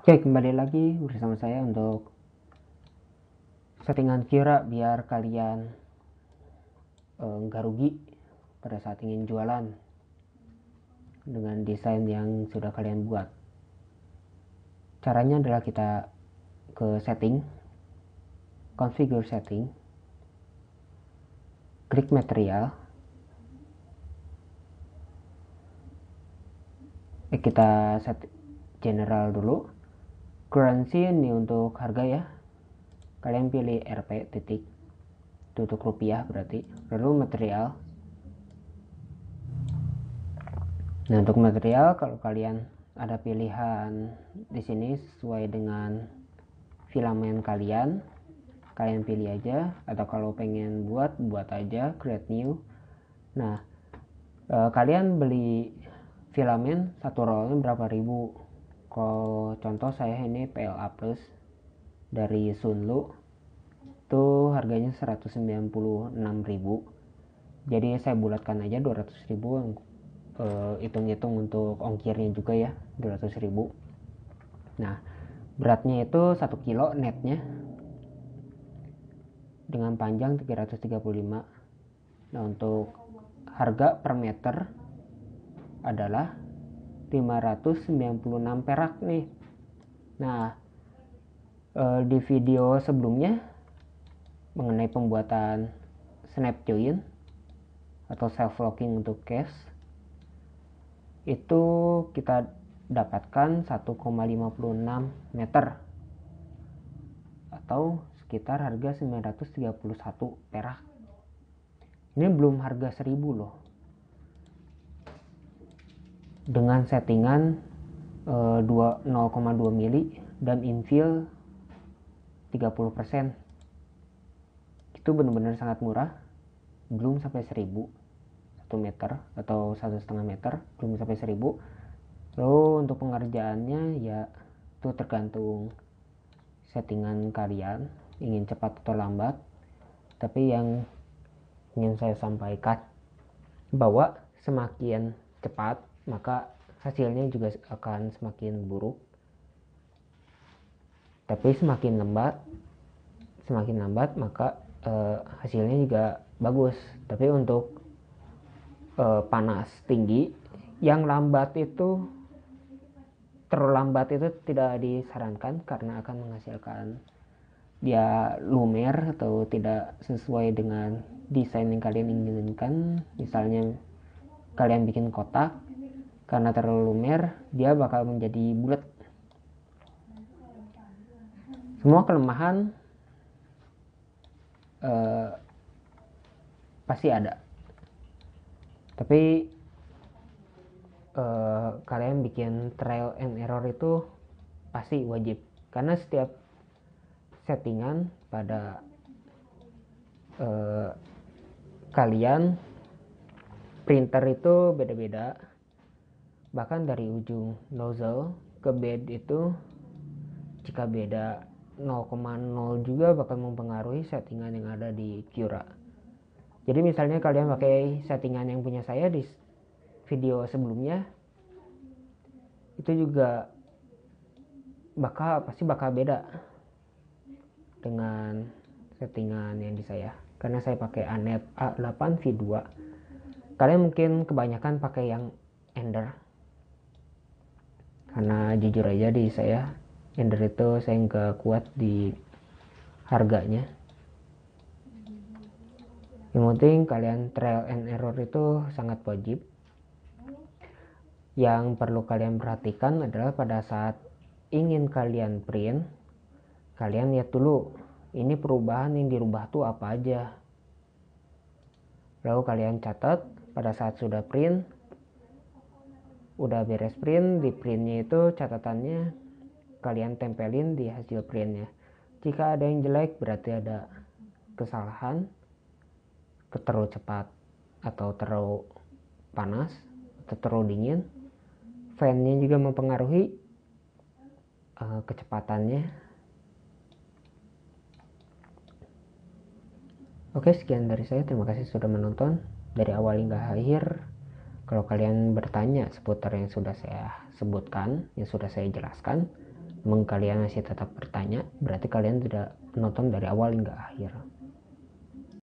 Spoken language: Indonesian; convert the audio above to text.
Oke, kembali lagi bersama saya untuk settingan kira biar kalian eh, nggak rugi pada saat ingin jualan dengan desain yang sudah kalian buat. Caranya adalah kita ke setting, configure setting, klik material, eh, kita set general dulu currency ini untuk harga ya kalian pilih RP titik tutup rupiah berarti lalu material nah untuk material kalau kalian ada pilihan di sini sesuai dengan filamen kalian kalian pilih aja atau kalau pengen buat buat aja create new nah eh, kalian beli filamen satu rollnya berapa ribu kalau contoh saya ini PLA Plus dari Sunlu itu harganya 196.000 jadi saya bulatkan aja 200.000 eh, hitung-hitung uh, untuk ongkirnya juga ya 200.000 nah beratnya itu 1 kilo netnya dengan panjang 335 nah untuk harga per meter adalah 596 perak nih. Nah, eh, di video sebelumnya mengenai pembuatan snap join atau self locking untuk cash itu kita dapatkan 1,56 meter atau sekitar harga 931 perak. Ini belum harga 1000 loh dengan settingan uh, eh, 0,2 mili dan infill 30%. Itu benar-benar sangat murah. Belum sampai 1000 1 meter atau satu setengah meter, belum sampai 1000. Lalu untuk pengerjaannya ya itu tergantung settingan kalian ingin cepat atau lambat tapi yang ingin saya sampaikan bahwa semakin cepat maka hasilnya juga akan semakin buruk tapi semakin lambat semakin lambat maka uh, hasilnya juga bagus tapi untuk uh, panas tinggi yang lambat itu terlambat itu tidak disarankan karena akan menghasilkan dia lumer atau tidak sesuai dengan desain yang kalian inginkan misalnya kalian bikin kotak karena terlalu lumer dia bakal menjadi bulat semua kelemahan uh, pasti ada tapi uh, kalian bikin trial and error itu pasti wajib karena setiap settingan pada uh, kalian printer itu beda-beda bahkan dari ujung nozzle ke bed itu jika beda 0,0 juga bakal mempengaruhi settingan yang ada di Cura. Jadi misalnya kalian pakai settingan yang punya saya di video sebelumnya itu juga bakal pasti bakal beda dengan settingan yang di saya karena saya pakai Anet A8 V2 kalian mungkin kebanyakan pakai yang Ender karena jujur aja di saya Ender itu saya nggak kuat di harganya yang penting kalian trial and error itu sangat wajib yang perlu kalian perhatikan adalah pada saat ingin kalian print kalian lihat dulu ini perubahan yang dirubah tuh apa aja lalu kalian catat pada saat sudah print udah beres print di printnya itu catatannya kalian tempelin di hasil printnya jika ada yang jelek berarti ada kesalahan terlalu cepat atau terlalu panas atau terlalu dingin fannya juga mempengaruhi uh, kecepatannya oke sekian dari saya terima kasih sudah menonton dari awal hingga akhir kalau kalian bertanya seputar yang sudah saya sebutkan, yang sudah saya jelaskan, mengkalian masih tetap bertanya, berarti kalian tidak menonton dari awal hingga akhir.